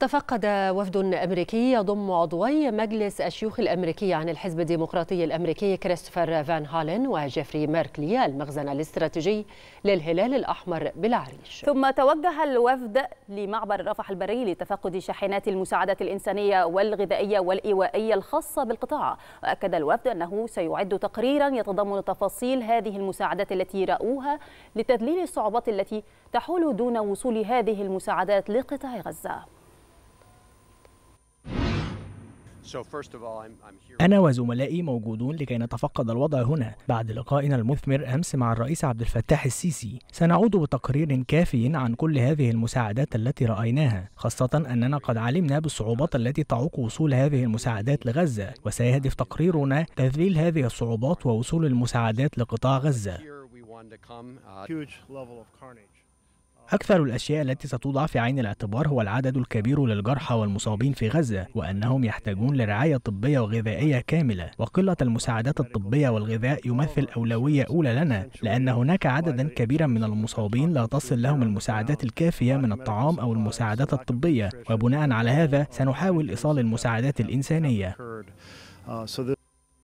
تفقد وفد أمريكي يضم عضوي مجلس الشيوخ الأمريكي عن الحزب الديمقراطي الأمريكي كريستوفر فان هالين وجيفري ميركلي المخزن الاستراتيجي للهلال الأحمر بالعريش ثم توجه الوفد لمعبر رفح البري لتفقد شاحنات المساعدة الإنسانية والغذائية والإيوائية الخاصة بالقطاع وأكد الوفد أنه سيعد تقريرا يتضمن تفاصيل هذه المساعدات التي رأوها لتذليل الصعوبات التي تحول دون وصول هذه المساعدات لقطاع غزة أنا وزملائي موجودون لكي نتفقد الوضع هنا بعد لقائنا المثمر أمس مع الرئيس عبد الفتاح السيسي سنعود بتقرير كافي عن كل هذه المساعدات التي رأيناها خاصة أننا قد علمنا بالصعوبات التي تعوق وصول هذه المساعدات لغزة وسيهدف تقريرنا تذليل هذه الصعوبات ووصول المساعدات لقطاع غزة أكثر الأشياء التي ستوضع في عين الاعتبار هو العدد الكبير للجرحى والمصابين في غزة وأنهم يحتاجون لرعاية طبية وغذائية كاملة وقلة المساعدات الطبية والغذاء يمثل أولوية أولى لنا لأن هناك عددا كبيرا من المصابين لا تصل لهم المساعدات الكافية من الطعام أو المساعدات الطبية وبناء على هذا سنحاول إيصال المساعدات الإنسانية